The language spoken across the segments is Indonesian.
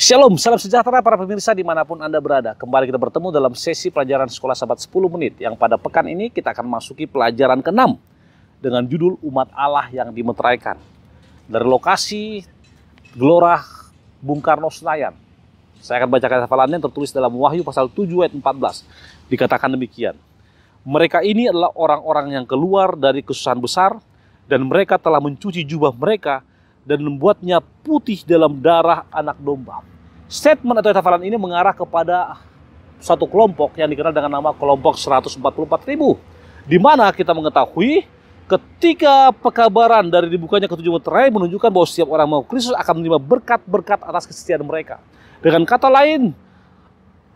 Shalom, salam sejahtera para pemirsa dimanapun Anda berada. Kembali kita bertemu dalam sesi pelajaran sekolah sahabat 10 menit yang pada pekan ini kita akan masuki pelajaran ke-6 dengan judul Umat Allah yang dimeteraikan. Dari lokasi Gelora Bung Karno Senayan. Saya akan bacakan hafalannya yang tertulis dalam Wahyu pasal 7 ayat 14. Dikatakan demikian. Mereka ini adalah orang-orang yang keluar dari kesusahan besar dan mereka telah mencuci jubah mereka dan membuatnya putih dalam darah anak domba. Statement atau hafalan ini mengarah kepada satu kelompok yang dikenal dengan nama kelompok 144 ribu. Di mana kita mengetahui ketika pekabaran dari dibukanya ketujuh meterai menunjukkan bahwa setiap orang mau Kristus akan menerima berkat-berkat atas kesetiaan mereka. Dengan kata lain,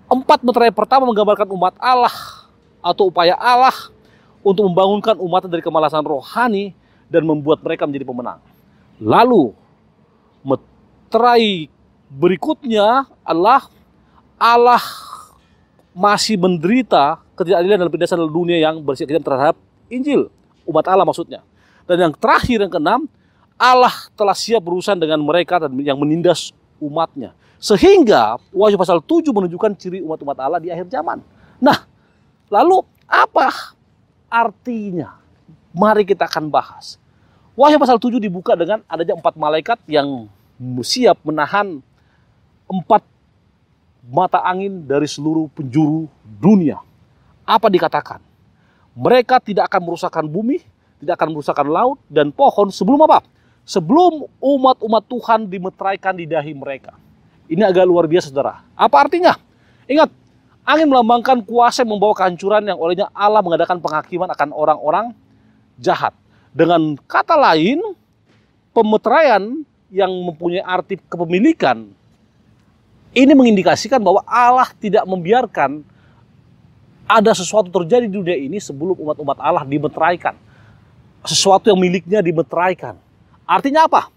empat meterai pertama menggambarkan umat Allah atau upaya Allah untuk membangunkan umat dari kemalasan rohani dan membuat mereka menjadi pemenang. Lalu, meterai berikutnya adalah Allah masih menderita ketidakadilan dan dalam dunia yang bersikap terhadap Injil, umat Allah maksudnya. Dan yang terakhir yang keenam, Allah telah siap berurusan dengan mereka dan yang menindas umatnya. Sehingga wahyu pasal 7 menunjukkan ciri umat-umat Allah di akhir zaman. Nah, lalu apa artinya? Mari kita akan bahas. Wahyu pasal 7 dibuka dengan adanya empat malaikat yang siap menahan empat mata angin dari seluruh penjuru dunia. Apa dikatakan? Mereka tidak akan merusakkan bumi, tidak akan merusakkan laut dan pohon sebelum apa? Sebelum umat-umat Tuhan dimetraikan di dahi mereka. Ini agak luar biasa saudara. Apa artinya? Ingat, angin melambangkan kuasa yang membawa kehancuran yang olehnya Allah mengadakan penghakiman akan orang-orang jahat. Dengan kata lain, pemeteraian yang mempunyai arti kepemilikan ini mengindikasikan bahwa Allah tidak membiarkan ada sesuatu terjadi di dunia ini sebelum umat-umat Allah dimeteraikan. Sesuatu yang miliknya dimeteraikan. Artinya apa?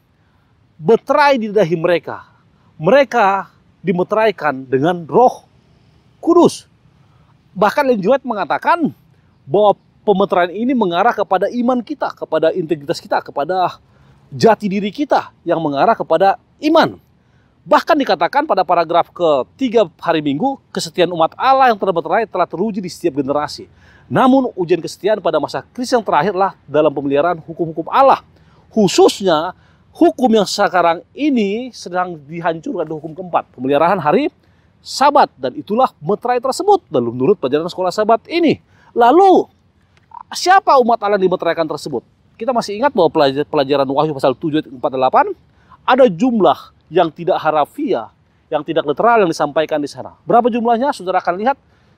Beterai di dahi mereka. Mereka dimeteraikan dengan roh kudus. Bahkan Ellen mengatakan bahwa pemeteraian ini mengarah kepada iman kita, kepada integritas kita, kepada jati diri kita yang mengarah kepada iman. Bahkan dikatakan pada paragraf ketiga hari Minggu, kesetiaan umat Allah yang terbeterai telah teruji di setiap generasi. Namun ujian kesetiaan pada masa Kristus yang terakhirlah dalam pemeliharaan hukum-hukum Allah. Khususnya hukum yang sekarang ini sedang dihancurkan di hukum keempat, pemeliharaan hari sabat. Dan itulah meterai tersebut lalu menurut pelajaran sekolah sabat ini. Lalu siapa umat Allah yang dimeteraikan tersebut? Kita masih ingat bahwa pelajaran Wahyu pasal 7 ayat 48 ada jumlah yang tidak harafiah, yang tidak literal yang disampaikan di sana. Berapa jumlahnya? Saudara akan lihat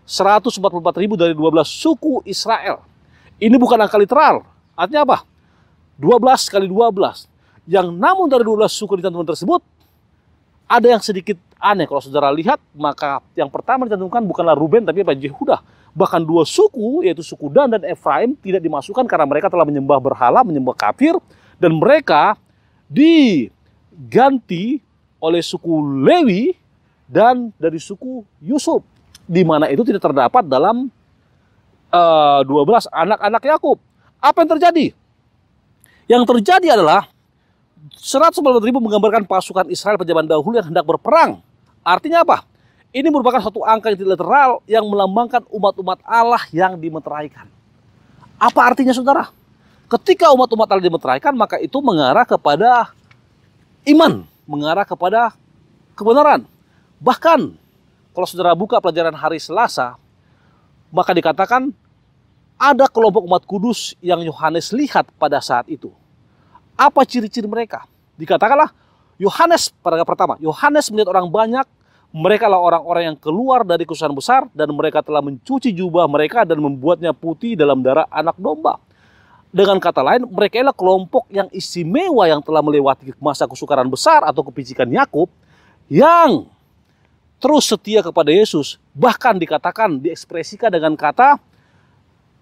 144 ribu dari 12 suku Israel. Ini bukan angka literal. Artinya apa? 12 kali 12. Yang namun dari 12 suku ditentukan tersebut, ada yang sedikit aneh. Kalau saudara lihat, maka yang pertama ditentukan bukanlah Ruben, tapi apa? Yehuda. Bahkan dua suku, yaitu suku Dan dan Efraim, tidak dimasukkan karena mereka telah menyembah berhala, menyembah kafir. Dan mereka di diganti oleh suku Lewi dan dari suku Yusuf di mana itu tidak terdapat dalam uh, eh, 12 anak-anak Yakub. Apa yang terjadi? Yang terjadi adalah 190 ribu menggambarkan pasukan Israel pada zaman dahulu yang hendak berperang. Artinya apa? Ini merupakan satu angka yang literal yang melambangkan umat-umat Allah yang dimeteraikan. Apa artinya saudara? Ketika umat-umat Allah dimeteraikan, maka itu mengarah kepada iman mengarah kepada kebenaran. Bahkan kalau saudara buka pelajaran hari Selasa, maka dikatakan ada kelompok umat kudus yang Yohanes lihat pada saat itu. Apa ciri-ciri mereka? Dikatakanlah Yohanes pada pertama, Yohanes melihat orang banyak, mereka lah orang-orang yang keluar dari kesusahan besar dan mereka telah mencuci jubah mereka dan membuatnya putih dalam darah anak domba. Dengan kata lain, mereka adalah kelompok yang istimewa yang telah melewati masa kesukaran besar atau kebijikan Yakub yang terus setia kepada Yesus. Bahkan dikatakan, diekspresikan dengan kata,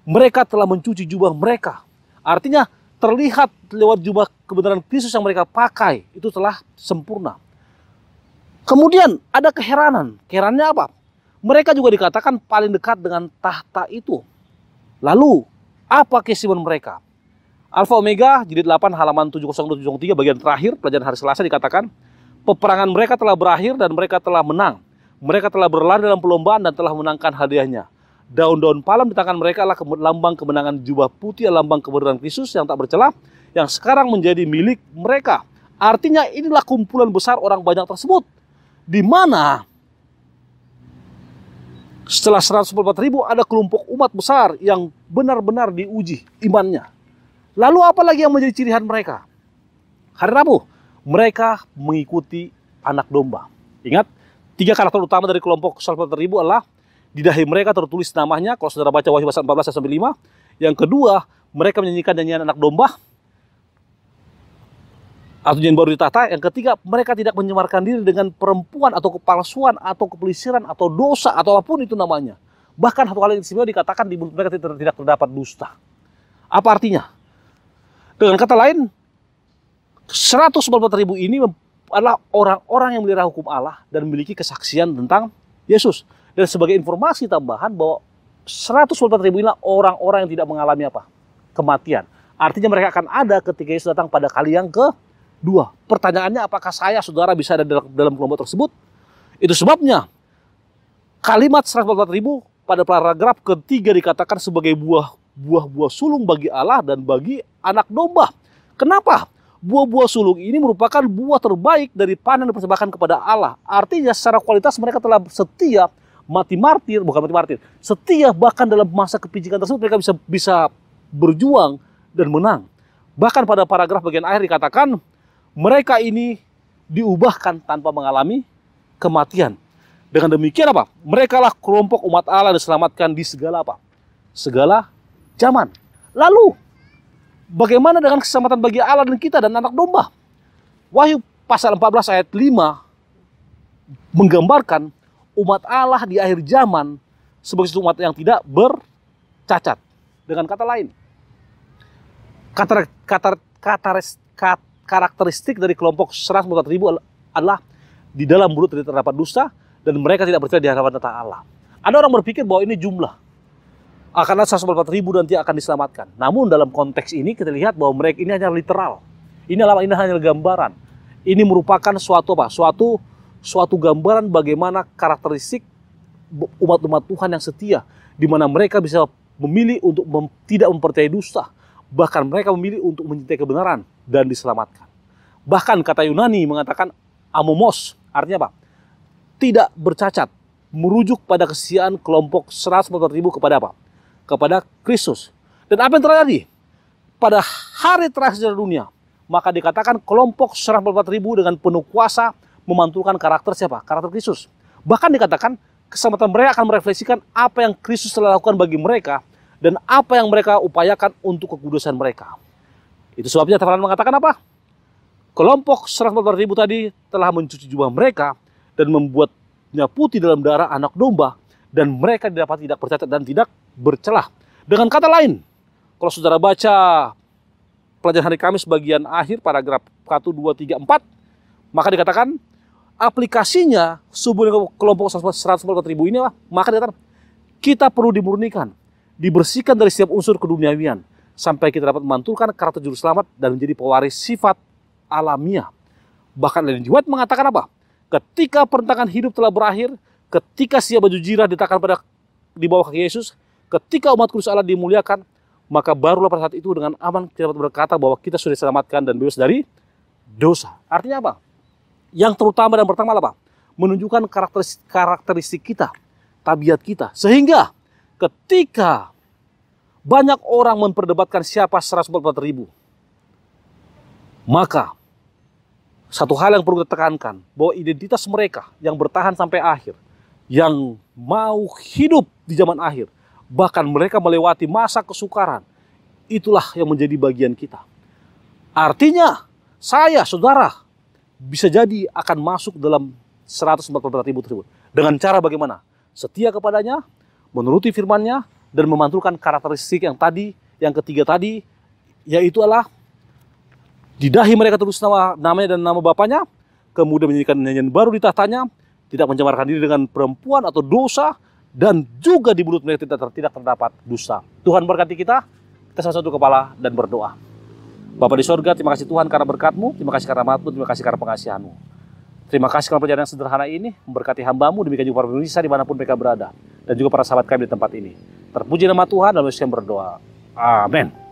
mereka telah mencuci jubah mereka. Artinya terlihat lewat jubah kebenaran Kristus yang mereka pakai, itu telah sempurna. Kemudian ada keheranan. Kerannya apa? Mereka juga dikatakan paling dekat dengan tahta itu. Lalu apa kesimpulan mereka? Alfa Omega, jilid 8, halaman 70273, bagian terakhir, pelajaran hari Selasa dikatakan, peperangan mereka telah berakhir dan mereka telah menang. Mereka telah berlari dalam perlombaan dan telah menangkan hadiahnya. Daun-daun palem di tangan mereka adalah lambang kemenangan jubah putih, lambang kebenaran Kristus yang tak bercelah, yang sekarang menjadi milik mereka. Artinya inilah kumpulan besar orang banyak tersebut. Di mana setelah 144 ribu ada kelompok umat besar yang benar-benar diuji imannya. Lalu apa lagi yang menjadi ciri khas mereka? Hari Rabu, mereka mengikuti anak domba. Ingat, tiga karakter utama dari kelompok 144 ribu adalah di dahi mereka tertulis namanya, kalau saudara baca Wahyu pasal 14 sampai 5. Yang kedua, mereka menyanyikan nyanyian anak domba atau jangan baru ditata. Yang ketiga, mereka tidak menyemarkan diri dengan perempuan atau kepalsuan atau kepelisiran atau dosa atau apapun itu namanya. Bahkan satu kali istimewa dikatakan di mulut mereka tidak terdapat dusta. Apa artinya? Dengan kata lain, 144 ribu ini adalah orang-orang yang melihara hukum Allah dan memiliki kesaksian tentang Yesus. Dan sebagai informasi tambahan bahwa 144 ribu inilah orang-orang yang tidak mengalami apa? Kematian. Artinya mereka akan ada ketika Yesus datang pada kali yang ke Dua, pertanyaannya apakah saya saudara bisa ada dalam kelompok tersebut? Itu sebabnya kalimat 144 ribu pada paragraf ketiga dikatakan sebagai buah buah-buah sulung bagi Allah dan bagi anak domba. Kenapa? Buah-buah sulung ini merupakan buah terbaik dari panen persembahkan kepada Allah. Artinya secara kualitas mereka telah setia mati martir, bukan mati martir, setia bahkan dalam masa kepijikan tersebut mereka bisa bisa berjuang dan menang. Bahkan pada paragraf bagian akhir dikatakan mereka ini diubahkan tanpa mengalami kematian. Dengan demikian apa? Merekalah kelompok umat Allah diselamatkan di segala apa? Segala zaman. Lalu, bagaimana dengan keselamatan bagi Allah dan kita dan anak domba? Wahyu pasal 14 ayat 5 menggambarkan umat Allah di akhir zaman sebagai umat yang tidak bercacat. Dengan kata lain, kata kata kata kata karakteristik dari kelompok seras ribu adalah di dalam mulut terdapat dusta dan mereka tidak percaya di hadapan tata Allah. Ada orang berpikir bahwa ini jumlah. akan ada 144 ribu nanti akan diselamatkan. Namun dalam konteks ini kita lihat bahwa mereka ini hanya literal. Ini adalah ini hanya gambaran. Ini merupakan suatu apa? Suatu suatu gambaran bagaimana karakteristik umat-umat Tuhan yang setia di mana mereka bisa memilih untuk mem, tidak mempercayai dusta, bahkan mereka memilih untuk mencintai kebenaran dan diselamatkan. Bahkan kata Yunani mengatakan amomos, artinya apa? Tidak bercacat, merujuk pada kesiaan kelompok 140 ribu kepada apa? Kepada Kristus. Dan apa yang terjadi? Pada hari terakhir dunia, maka dikatakan kelompok 144 ribu dengan penuh kuasa memantulkan karakter siapa? Karakter Kristus. Bahkan dikatakan keselamatan mereka akan merefleksikan apa yang Kristus telah lakukan bagi mereka dan apa yang mereka upayakan untuk kekudusan mereka. Itu sebabnya Tafaran mengatakan apa? Kelompok 144 ribu tadi telah mencuci jubah mereka dan membuatnya putih dalam darah anak domba dan mereka didapat tidak bercacat dan tidak bercelah. Dengan kata lain, kalau saudara baca pelajaran hari Kamis bagian akhir paragraf 1, 2, 3, 4, maka dikatakan aplikasinya subuh kelompok 144 ribu ini maka dikatakan kita perlu dimurnikan, dibersihkan dari setiap unsur keduniawian sampai kita dapat memantulkan karakter juru selamat dan menjadi pewaris sifat alamiah. Bahkan Ellen White mengatakan apa? Ketika pertentangan hidup telah berakhir, ketika siap baju jirah ditakar pada di bawah kaki Yesus, ketika umat kudus Allah dimuliakan, maka barulah pada saat itu dengan aman kita dapat berkata bahwa kita sudah diselamatkan dan bebas dari dosa. Artinya apa? Yang terutama dan pertama apa? Menunjukkan karakteristik kita, tabiat kita. Sehingga ketika banyak orang memperdebatkan siapa 144 ribu. Maka, satu hal yang perlu kita tekankan, bahwa identitas mereka yang bertahan sampai akhir, yang mau hidup di zaman akhir, bahkan mereka melewati masa kesukaran, itulah yang menjadi bagian kita. Artinya, saya, saudara, bisa jadi akan masuk dalam 144 ribu tersebut. Dengan cara bagaimana? Setia kepadanya, menuruti firmannya, dan memantulkan karakteristik yang tadi, yang ketiga tadi, yaitu adalah di dahi mereka terus nama namanya dan nama bapaknya, kemudian menyanyikan nyanyian baru di tahtanya, tidak mencemarkan diri dengan perempuan atau dosa, dan juga di mulut mereka tidak, tidak terdapat dosa. Tuhan berkati kita, kita sama satu kepala dan berdoa. Bapak di sorga, terima kasih Tuhan karena berkatmu, terima kasih karena matmu, terima kasih karena pengasihanmu. Terima kasih karena perjalanan sederhana ini, memberkati hambamu, demikian juga para Indonesia dimanapun mereka berada, dan juga para sahabat kami di tempat ini. Terpuji nama Tuhan, dan saya berdoa. Amin.